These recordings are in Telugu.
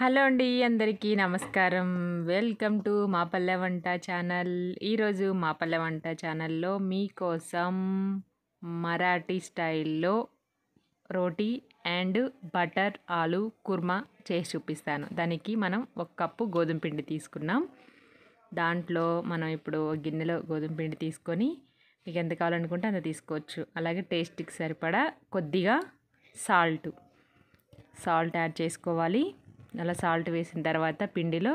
హలో అండి అందరికీ నమస్కారం వెల్కమ్ టు మా పల్లె వంట ఛానల్ ఈరోజు మా పల్లె వంట ఛానల్లో మీకోసం మరాఠీ స్టైల్లో రోటీ అండ్ బటర్ ఆలు కుర్మా చేసి చూపిస్తాను దానికి మనం ఒక కప్పు గోధుమ పిండి తీసుకున్నాం దాంట్లో మనం ఇప్పుడు గిన్నెలో గోధుమ పిండి తీసుకొని మీకు ఎంత కావాలనుకుంటే అంత తీసుకోవచ్చు అలాగే టేస్ట్కి సరిపడా కొద్దిగా సాల్ట్ సాల్ట్ యాడ్ చేసుకోవాలి అలా సాల్ట్ వేసిన తర్వాత పిండిలో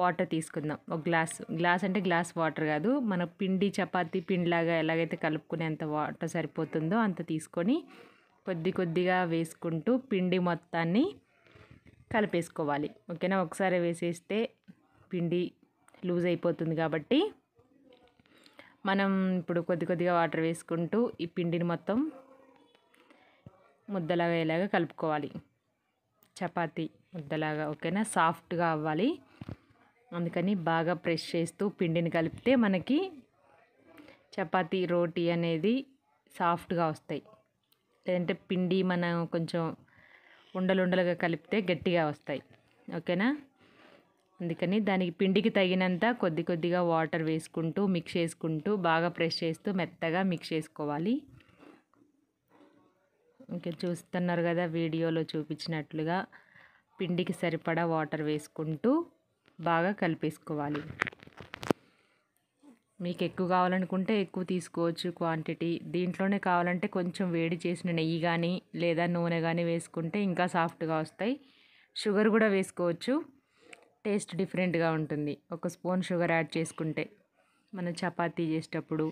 వాటర్ తీసుకుందాం ఒక గ్లాస్ గ్లాస్ అంటే గ్లాస్ వాటర్ కాదు మన పిండి చపాతీ పిండిలాగా ఎలాగైతే కలుపుకునే అంత వాటర్ సరిపోతుందో అంత తీసుకొని కొద్ది కొద్దిగా వేసుకుంటూ పిండి మొత్తాన్ని కలిపేసుకోవాలి ఓకేనా ఒకసారి వేసేస్తే పిండి లూజ్ అయిపోతుంది కాబట్టి మనం ఇప్పుడు కొద్ది కొద్దిగా వాటర్ వేసుకుంటూ ఈ పిండిని మొత్తం ముద్దలాగా ఇలాగా కలుపుకోవాలి చపాతీ ముద్దలాగా ఓకేనా సాఫ్ట్గా అవ్వాలి అందుకని బాగా ప్రెస్ చేస్తూ పిండిని కలిపితే మనకి చపాతీ రోటీ అనేది సాఫ్ట్గా వస్తాయి లేదంటే పిండి మనం కొంచెం ఉండలుండలుగా కలిపితే గట్టిగా వస్తాయి ఓకేనా అందుకని దానికి పిండికి తగినంత కొద్ది కొద్దిగా వాటర్ వేసుకుంటూ మిక్స్ చేసుకుంటూ బాగా ప్రెస్ చేస్తూ మెత్తగా మిక్స్ చేసుకోవాలి ఇంకా చూస్తున్నారు కదా వీడియోలో చూపించినట్లుగా పిండికి సరిపడా వాటర్ వేసుకుంటూ బాగా కలిపేసుకోవాలి మీకు ఎక్కువ కావాలనుకుంటే ఎక్కువ తీసుకోవచ్చు క్వాంటిటీ దీంట్లోనే కావాలంటే కొంచెం వేడి చేసిన నెయ్యి కానీ లేదా నూనె కానీ వేసుకుంటే ఇంకా సాఫ్ట్గా వస్తాయి షుగర్ కూడా వేసుకోవచ్చు టేస్ట్ డిఫరెంట్గా ఉంటుంది ఒక స్పూన్ షుగర్ యాడ్ చేసుకుంటే మనం చపాతీ చేసేటప్పుడు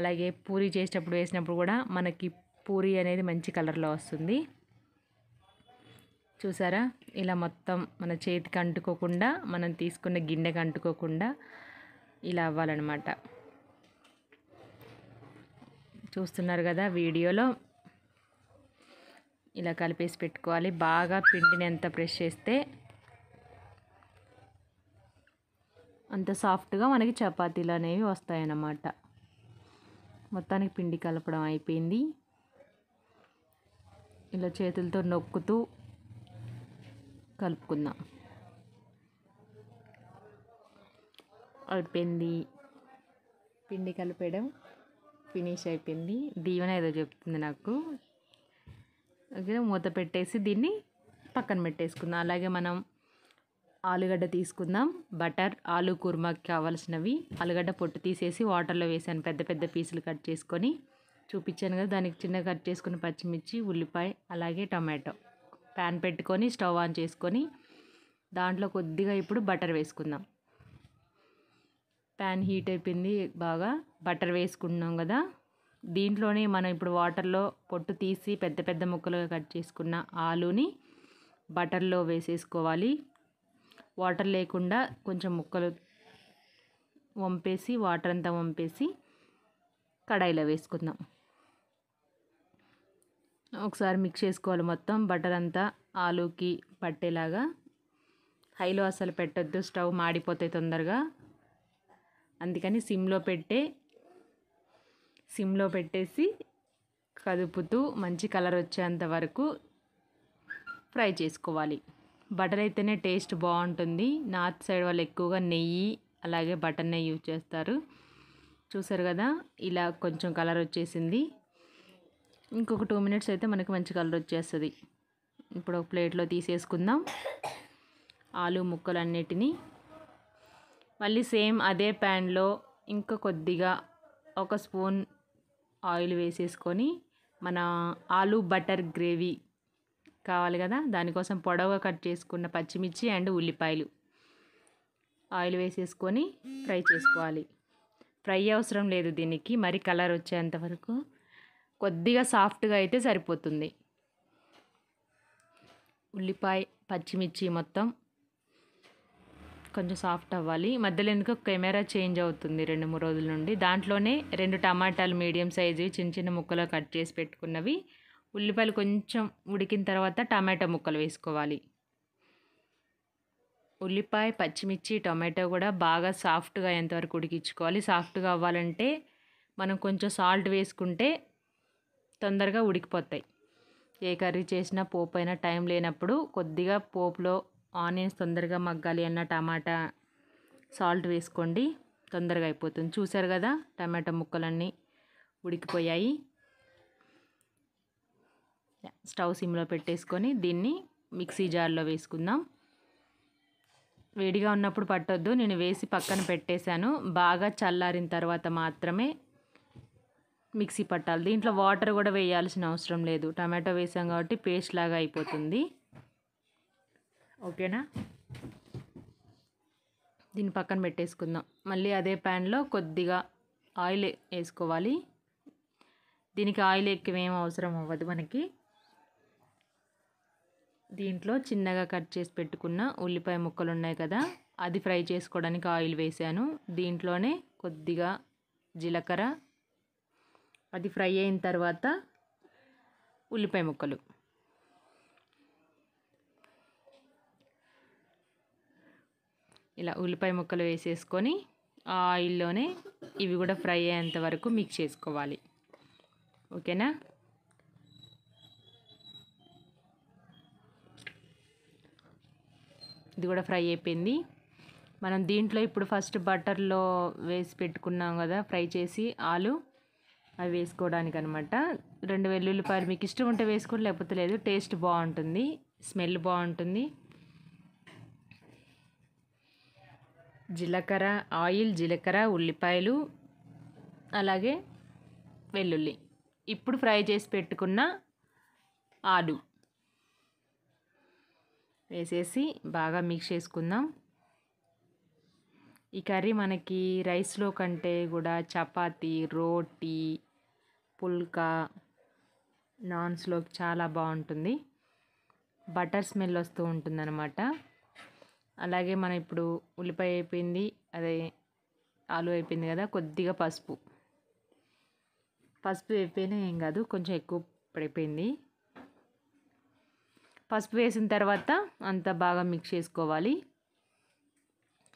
అలాగే పూరి చేసేటప్పుడు వేసినప్పుడు కూడా మనకి పూరి అనేది మంచి కలర్లో వస్తుంది చూసారా ఇలా మొత్తం మన చేతికి అంటుకోకుండా మనం తీసుకున్న గిన్నెకి అంటుకోకుండా ఇలా అవ్వాలన్నమాట చూస్తున్నారు కదా వీడియోలో ఇలా కలిపేసి పెట్టుకోవాలి బాగా పిండిని ఎంత ప్రెష్ చేస్తే అంత సాఫ్ట్గా మనకి చపాతీలు అనేవి వస్తాయన్నమాట మొత్తానికి పిండి కలపడం అయిపోయింది ఇలా చేతులతో నొక్కుతూ కలుపుకుందాం అయిపోయింది పిండి కలిపేయడం ఫినిష్ అయిపోయింది దీవెన ఏదో చెప్తుంది నాకు ఓకే మూత పెట్టేసి దీన్ని పక్కన పెట్టేసుకుందాం అలాగే మనం ఆలుగడ్డ తీసుకుందాం బటర్ ఆలు కుర్మాకి కావాల్సినవి ఆలుగడ్డ పొట్టు తీసేసి వాటర్లో వేసాను పెద్ద పెద్ద పీసులు కట్ చేసుకొని చూపించాను కదా దానికి చిన్నగా కట్ చేసుకున్న పచ్చిమిర్చి ఉల్లిపాయ అలాగే టమాటో ప్యాన్ పెట్టుకొని స్టవ్ ఆన్ చేసుకొని దాంట్లో కొద్దిగా ఇప్పుడు బటర్ వేసుకుందాం ప్యాన్ హీట్ అయిపోయింది బాగా బటర్ వేసుకున్నాం కదా దీంట్లోనే మనం ఇప్పుడు వాటర్లో పొట్టు తీసి పెద్ద పెద్ద ముక్కలుగా కట్ చేసుకున్న ఆలుని బటర్లో వేసేసుకోవాలి వాటర్ లేకుండా కొంచెం ముక్కలు వంపేసి వాటర్ అంతా వంపేసి కడాయిలో వేసుకుందాం ఒకసారి మిక్స్ చేసుకోవాలి మొత్తం బటర్ అంతా ఆలూకి పట్టేలాగా హైలో అసలు పెట్టద్దు స్టవ్ మాడిపోతాయి తొందరగా అందుకని సిమ్లో పెట్టే సిమ్లో పెట్టేసి కదుపుతూ మంచి కలర్ వచ్చేంత వరకు ఫ్రై చేసుకోవాలి బటర్ అయితేనే టేస్ట్ బాగుంటుంది నార్త్ సైడ్ వాళ్ళు ఎక్కువగా నెయ్యి అలాగే బటర్ నెయ్యి యూజ్ చేస్తారు చూసారు కదా ఇలా కొంచెం కలర్ వచ్చేసింది ఇంకొక టూ మినిట్స్ అయితే మనకి మంచి కలర్ వచ్చేస్తుంది ఇప్పుడు ఒక ప్లేట్లో తీసేసుకుందాం ఆలు ముక్కలు అన్నిటినీ మళ్ళీ సేమ్ అదే ప్యాన్లో ఇంకా కొద్దిగా ఒక స్పూన్ ఆయిల్ వేసేసుకొని మన ఆలు బటర్ గ్రేవీ కావాలి కదా దానికోసం పొడవుగా కట్ చేసుకున్న పచ్చిమిర్చి అండ్ ఉల్లిపాయలు ఆయిల్ వేసేసుకొని ఫ్రై చేసుకోవాలి ఫ్రై అవసరం లేదు దీనికి మరి కలర్ వచ్చేంతవరకు కొద్దిగా సాఫ్ట్గా అయితే సరిపోతుంది ఉల్లిపాయ పచ్చిమిర్చి మొత్తం కొంచెం సాఫ్ట్ అవ్వాలి మధ్యలో ఎందుకు కెమెరా చేంజ్ అవుతుంది రెండు మూడు రోజుల నుండి దాంట్లోనే రెండు టమాటాలు మీడియం సైజు చిన్న చిన్న ముక్కలు కట్ చేసి పెట్టుకున్నవి ఉల్లిపాయలు కొంచెం ఉడికిన తర్వాత టమాటా ముక్కలు వేసుకోవాలి ఉల్లిపాయ పచ్చిమిర్చి టొమాటో కూడా బాగా సాఫ్ట్గా అయ్యేంతవరకు ఉడికించుకోవాలి సాఫ్ట్గా అవ్వాలంటే మనం కొంచెం సాల్ట్ వేసుకుంటే తొందరగా ఉడికిపోతాయి ఏ కర్రీ చేసినా పోపు అయినా టైం లేనప్పుడు కొద్దిగా పోపులో ఆనియన్స్ తొందరగా మగ్గాలి అన్న టమాటా సాల్ట్ వేసుకోండి తొందరగా అయిపోతుంది చూసారు కదా టమాటా ముక్కలన్నీ ఉడికిపోయాయి స్టవ్ సిమ్లో పెట్టేసుకొని దీన్ని మిక్సీ జార్లో వేసుకుందాం వేడిగా ఉన్నప్పుడు పట్టొద్దు నేను వేసి పక్కన పెట్టేశాను బాగా చల్లారిన తర్వాత మాత్రమే మిక్సీ పట్టాలి దీంట్లో వాటర్ కూడా వేయాల్సిన అవసరం లేదు టమాటో వేసాం కాబట్టి పేస్ట్ లాగా అయిపోతుంది ఓకేనా దీన్ని పక్కన పెట్టేసుకుందాం మళ్ళీ అదే ప్యాన్లో కొద్దిగా ఆయిల్ వేసుకోవాలి దీనికి ఆయిల్ ఎక్కువ ఏం అవసరం అవ్వదు మనకి దీంట్లో చిన్నగా కట్ చేసి పెట్టుకున్న ఉల్లిపాయ ముక్కలు ఉన్నాయి కదా అది ఫ్రై చేసుకోవడానికి ఆయిల్ వేసాను దీంట్లోనే కొద్దిగా జీలకర్ర అది ఫ్రై అయిన తర్వాత ఉల్లిపాయ ముక్కలు ఇలా ఉల్లిపాయ ముక్కలు వేసేసుకొని ఆ ఆయిల్లోనే ఇవి కూడా ఫ్రై అయ్యేంత వరకు మిక్స్ చేసుకోవాలి ఓకేనా ఇది కూడా ఫ్రై అయిపోయింది మనం దీంట్లో ఇప్పుడు ఫస్ట్ బటర్లో వేసి పెట్టుకున్నాం కదా ఫ్రై చేసి ఆలు అవి వేసుకోవడానికి అనమాట రెండు వెల్లుల్లిపాయలు మీకు ఇష్టం ఉంటే వేసుకోండి లేకపోతే లేదు టేస్ట్ బాగుంటుంది స్మెల్ బాగుంటుంది జీలకర్ర ఆయిల్ జీలకర్ర ఉల్లిపాయలు అలాగే వెల్లుల్లి ఇప్పుడు ఫ్రై చేసి పెట్టుకున్న ఆలు వేసేసి బాగా మిక్స్ చేసుకుందాం ఈ కర్రీ మనకి రైస్లో కంటే కూడా చపాతీ రోటీ పుల్కా నాన్స్లోకి చాలా బాగుంటుంది బటర్ స్మెల్ వస్తూ ఉంటుంది అనమాట అలాగే మనం ఇప్పుడు ఉల్లిపాయ అయిపోయింది అదే ఆలు అయిపోయింది కదా కొద్దిగా పసుపు పసుపు అయిపోయినా ఏం కాదు కొంచెం ఎక్కువ పడిపోయింది పసుపు వేసిన తర్వాత అంతా బాగా మిక్స్ చేసుకోవాలి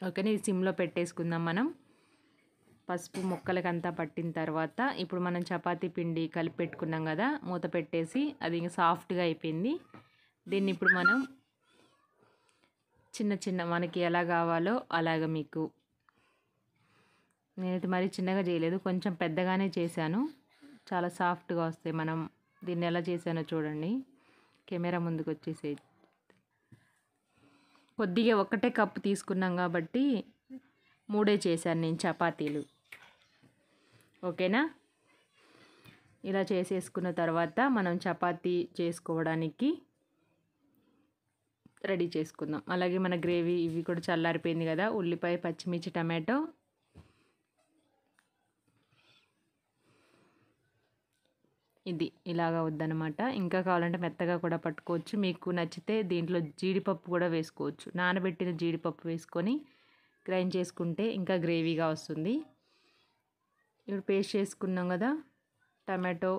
ఓకేనా ఇది సిమ్లో పెట్టేసుకుందాం మనం పసుపు ముక్కలకంతా పట్టిన తర్వాత ఇప్పుడు మనం చపాతీ పిండి కలిపి పెట్టుకున్నాం కదా మూత పెట్టేసి అది ఇంకా సాఫ్ట్గా అయిపోయింది దీన్ని ఇప్పుడు మనం చిన్న చిన్న మనకి ఎలా కావాలో అలాగ మీకు నేనైతే మరీ చిన్నగా చేయలేదు కొంచెం పెద్దగానే చేశాను చాలా సాఫ్ట్గా వస్తాయి మనం దీన్ని ఎలా చేశానో చూడండి కెమెరా ముందుకు వచ్చేసే కొద్దిగా ఒకటే కప్పు తీసుకున్నాం కాబట్టి మూడే చేశాను నేను చపాతీలు ఓకేనా ఇలా చేసేసుకున్న తర్వాత మనం చపాతి చేసుకోవడానికి రెడీ చేసుకుందాం అలాగే మన గ్రేవీ ఇవి కూడా చల్లారిపోయింది కదా ఉల్లిపాయ పచ్చిమిర్చి టమాటో ఇది ఇలాగా వద్దనమాట ఇంకా కావాలంటే మెత్తగా కూడా పట్టుకోవచ్చు మీకు నచ్చితే దీంట్లో జీడిపప్పు కూడా వేసుకోవచ్చు నానబెట్టిన జీడిపప్పు వేసుకొని గ్రైండ్ చేసుకుంటే ఇంకా గ్రేవీగా వస్తుంది ఇప్పుడు పేస్ట్ చేసుకున్నాం కదా టమాటో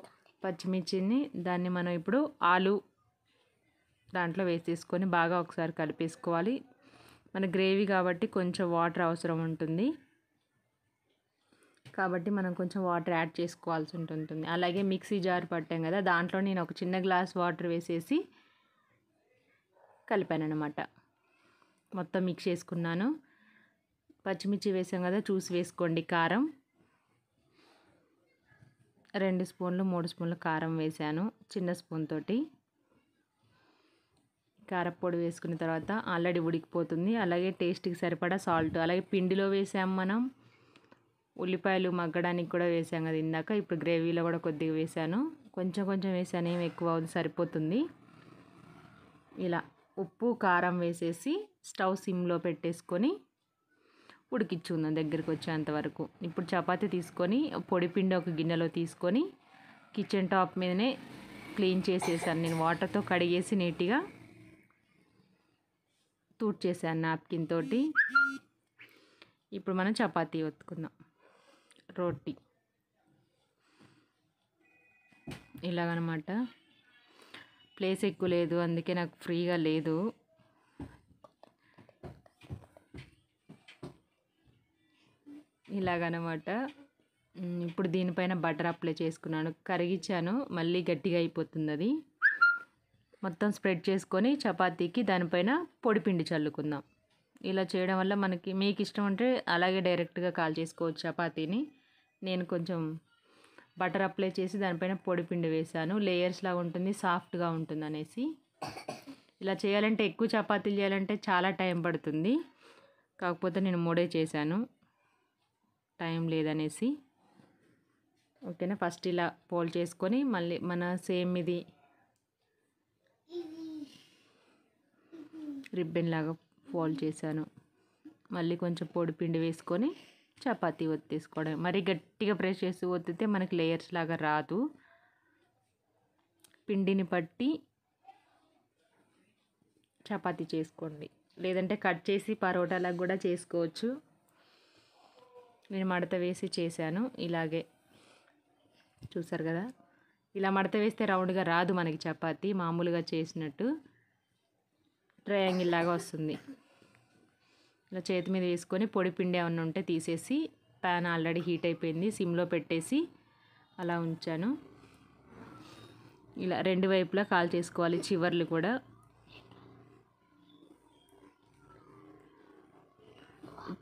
పచ్చిమిర్చిని దాన్ని మనం ఇప్పుడు ఆలు దాంట్లో వేసేసుకొని బాగా ఒకసారి కలిపేసుకోవాలి మన గ్రేవీ కాబట్టి కొంచెం వాటర్ అవసరం ఉంటుంది కాబట్టి మనం కొంచెం వాటర్ యాడ్ చేసుకోవాల్సి ఉంటుంటుంది అలాగే మిక్సీ జార్ పట్టాం కదా దాంట్లో నేను ఒక చిన్న గ్లాస్ వాటర్ వేసేసి కలిపాను అనమాట మొత్తం మిక్స్ చేసుకున్నాను పచ్చిమిర్చి వేసాం కదా చూసి వేసుకోండి కారం రెండు స్పూన్లు మూడు స్పూన్లు కారం వేశాను చిన్న స్పూన్ తోటి కారపొడి వేసుకున్న తర్వాత ఆల్రెడీ ఉడికిపోతుంది అలాగే టేస్ట్కి సరిపడా సాల్ట్ అలాగే పిండిలో వేసాం మనం ఉల్లిపాయలు మగ్గడానికి కూడా వేసాం కదా ఇందాక ఇప్పుడు గ్రేవీలో కూడా కొద్దిగా వేసాను కొంచెం కొంచెం వేసాను ఏమి ఎక్కువ అవుతుంది సరిపోతుంది ఇలా ఉప్పు కారం వేసేసి స్టవ్ సిమ్లో పెట్టేసుకొని ఉడికించుకుందాం దగ్గరికి వచ్చేంత వరకు ఇప్పుడు చపాతీ తీసుకొని పొడి పిండి ఒక గిన్నెలో తీసుకొని కిచెన్ టాప్ మీదనే క్లీన్ చేసేసాను నేను వాటర్తో కడిగేసి నీట్గా తూట్ చేశాను నాప్కిన్ తోటి ఇప్పుడు మనం చపాతీ ఒత్తుకుందాం రోటీ ఇలాగనమాట ప్లేస్ ఎక్కువ లేదు అందుకే నాకు ఫ్రీగా లేదు ఇలాగనమాట ఇప్పుడు దీనిపైన బటర్ అప్లై చేసుకున్నాను కరిగించాను మళ్ళీ గట్టిగా అయిపోతుంది అది మొత్తం స్ప్రెడ్ చేసుకొని చపాతీకి దానిపైన పొడిపిండి చల్లుకుందాం ఇలా చేయడం వల్ల మనకి మీకు ఇష్టం ఉంటే అలాగే డైరెక్ట్గా కాల్ చేసుకోవచ్చు చపాతీని నేను కొంచెం బటర్ అప్లై చేసి దానిపైన పొడిపిండి వేశాను లేయర్స్లా ఉంటుంది సాఫ్ట్గా ఉంటుంది అనేసి ఇలా చేయాలంటే ఎక్కువ చపాతీలు చేయాలంటే చాలా టైం పడుతుంది కాకపోతే నేను మూడే చేశాను టైం లేదనేసి ఓకేనా ఫస్ట్ ఇలా పోల్ చేసుకొని మళ్ళీ మన సేమ్ ఇది రిబ్బన్ లాగా ఫోల్డ్ చేశాను మళ్ళీ కొంచెం పొడి పిండి వేసుకొని చపాతీ ఒత్తేసుకోవడం మరి గట్టిగా ప్రెస్ చేసి ఒత్తితే మనకి లేయర్స్ లాగా రాదు పిండిని పట్టి చపాతీ చేసుకోండి లేదంటే కట్ చేసి పరోటాలకు కూడా చేసుకోవచ్చు నేను మడత వేసి చేశాను ఇలాగే చూసారు కదా ఇలా మడత వేస్తే రౌండ్గా రాదు మనకి చపాతి మామూలుగా చేసినట్టు ట్రయాంగిల్ లాగా వస్తుంది ఇలా చేతి మీద వేసుకొని పొడి పిండి ఏమన్నా ఉంటే తీసేసి ప్యాన్ ఆల్రెడీ హీట్ అయిపోయింది సిమ్లో పెట్టేసి అలా ఉంచాను ఇలా రెండు వైపులా కాల్ చేసుకోవాలి చివర్లు కూడా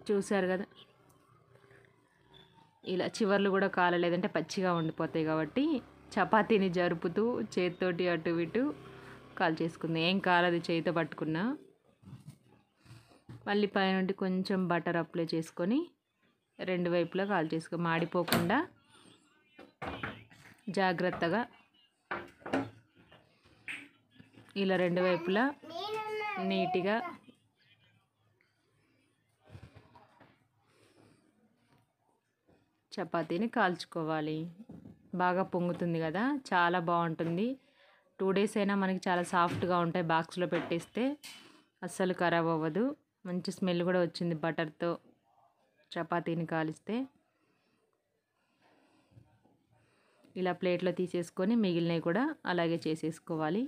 చూసారు కదా ఇలా చివర్లు కూడా కాలలేదంటే పచ్చిగా ఉండిపోతాయి కాబట్టి చపాతీని జరుపుతూ చేతితోటి అటు ఇటు కాల్ చేసుకుంది ఏం కాలదు చేతితో పట్టుకున్నా మళ్ళీ పైనుండి కొంచెం బటర్ అప్లై చేసుకొని రెండు వైపులా కాల్ చేసుకో మాడిపోకుండా జాగ్రత్తగా ఇలా రెండు వైపులా నీట్గా చపాతీని కాల్చుకోవాలి బాగా పొంగుతుంది కదా చాలా బాగుంటుంది టూ డేస్ అయినా మనకి చాలా సాఫ్ట్గా ఉంటాయి బాక్స్లో పెట్టేస్తే అస్సలు ఖరాబ్ అవ్వదు మంచి స్మెల్ కూడా వచ్చింది బటర్తో చపాతీని కాలిస్తే ఇలా ప్లేట్లో తీసేసుకొని మిగిలినవి కూడా అలాగే చేసేసుకోవాలి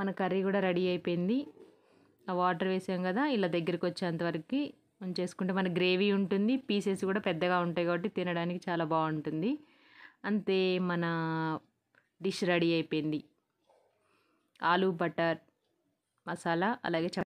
మన కర్రీ కూడా రెడీ అయిపోయింది ఆ వాటర్ వేసాం కదా ఇలా దగ్గరికి వచ్చేంతవరకు మనం చేసుకుంటే మన గ్రేవీ ఉంటుంది పీసెస్ కూడా పెద్దగా ఉంటాయి కాబట్టి తినడానికి చాలా బాగుంటుంది అంతే మన డిష్ రెడీ అయిపోయింది ఆలు బటర్ మసాలా అలాగే